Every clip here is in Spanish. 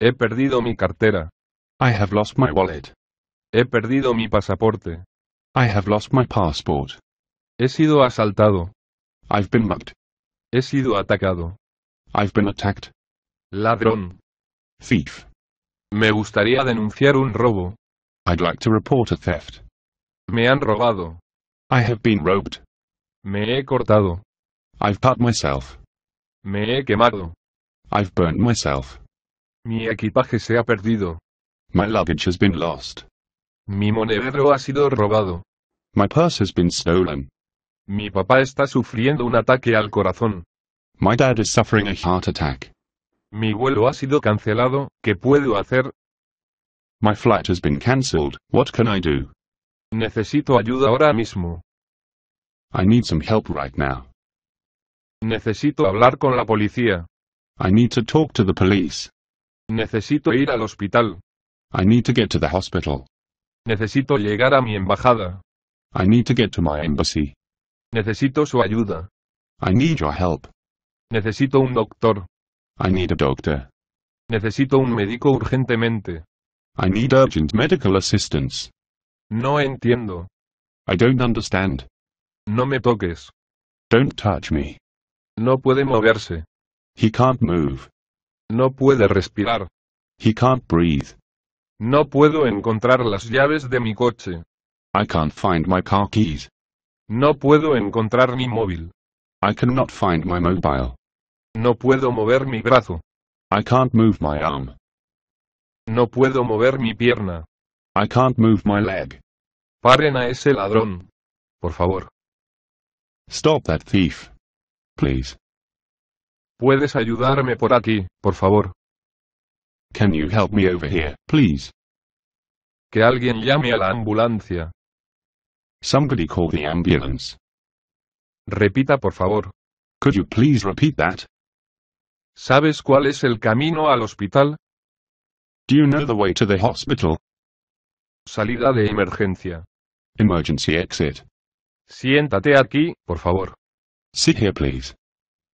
He perdido mi cartera. I have lost my wallet. He perdido mi pasaporte. I have lost my passport. He sido asaltado. I've been mugged. He sido atacado. I've been attacked. Ladrón. Thief. Me gustaría denunciar un robo. I'd like to report a theft. Me han robado. I have been robbed. Me he cortado. I've cut myself. Me he quemado. I've burnt myself. Mi equipaje se ha perdido. My luggage has been lost. Mi monedero ha sido robado. My purse has been stolen. Mi papá está sufriendo un ataque al corazón. My dad is suffering a heart attack. Mi vuelo ha sido cancelado, ¿qué puedo hacer? My flight has been cancelled, what can I do? Necesito ayuda ahora mismo. I need some help right now. Necesito hablar con la policía. I need to talk to the police. Necesito ir al hospital. I need to get to the hospital. Necesito llegar a mi embajada. I need to get to my embassy. Necesito su ayuda. I need your help. Necesito un doctor. I need a doctor. Necesito un médico urgentemente. I need urgent medical assistance. No entiendo. I don't understand. No me toques. Don't touch me. No puede moverse. He can't move. No puede respirar. He can't breathe. No puedo encontrar las llaves de mi coche. I can't find my car keys. No puedo encontrar mi móvil. I cannot find my mobile. No puedo mover mi brazo. I can't move my arm. No puedo mover mi pierna. I can't move my leg. Paren a ese ladrón. Por favor. Stop that thief. Please. ¿Puedes ayudarme por aquí, por favor? Can you help me over here, please? Que alguien llame a la ambulancia. Somebody call the ambulance. Repita, por favor. Could you please repeat that? ¿Sabes cuál es el camino al hospital? Do you know the way to the hospital? Salida de emergencia. Emergency exit. Siéntate aquí, por favor. Sit here, please.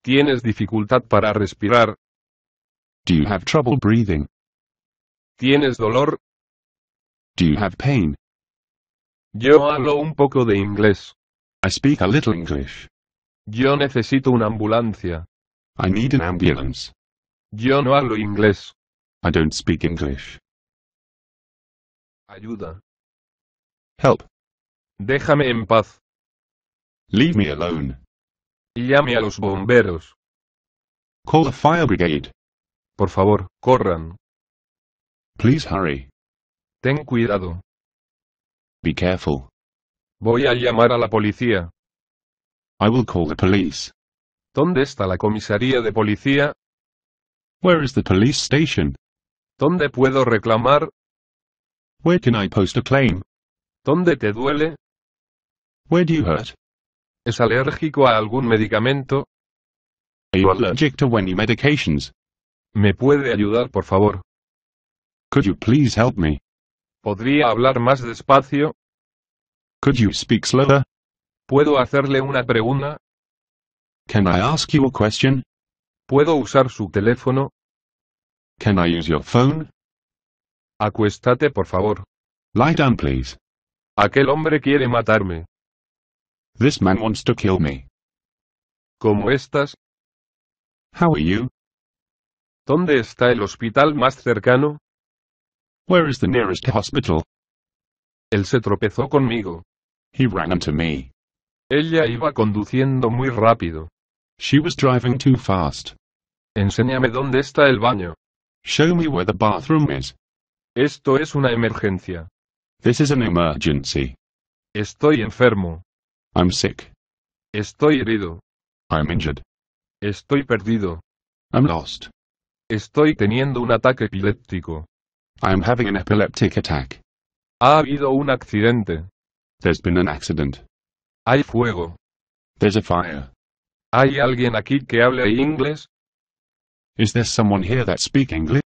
¿Tienes dificultad para respirar? Do you have trouble breathing? ¿Tienes dolor? Do you have pain? Yo hablo un poco de inglés. I speak a little English. Yo necesito una ambulancia. I need an ambulance. Yo no hablo inglés. I don't speak English. Ayuda. Help. Déjame en paz. Leave me alone. Llame a los bomberos. Call the fire brigade. Por favor, corran. Please hurry. Ten cuidado. Be careful. Voy a llamar a la policía. I will call the police. ¿Dónde está la comisaría de policía? Where is the police station? ¿Dónde puedo reclamar? Where can I post a claim? ¿Dónde te duele? Where do you hurt? ¿Es alérgico a algún medicamento? Are you allergic to any medications? ¿Me puede ayudar, por favor? Could you please help me? ¿Podría hablar más despacio? Could you speak slower? ¿Puedo hacerle una pregunta? Can I ask you a question? ¿Puedo usar su teléfono? Can I use your phone? Acuéstate, por favor. Lie down, please. Aquel hombre quiere matarme. This man wants to kill me. ¿Cómo estás? How are you? ¿Dónde está el hospital más cercano? Where is the nearest hospital? Él se tropezó conmigo. He ran into me. Ella iba conduciendo muy rápido. She was driving too fast. Enséñame dónde está el baño. Show me where the bathroom is. Esto es una emergencia. This is an emergency. Estoy enfermo. I'm sick. Estoy herido. I'm injured. Estoy perdido. I'm lost. Estoy teniendo un ataque epiléptico. I'm having an epileptic attack. Ha habido un accidente. There's been an accident. Hay fuego. There's a fire. ¿Hay alguien aquí que hable inglés? Is there someone here that speak English?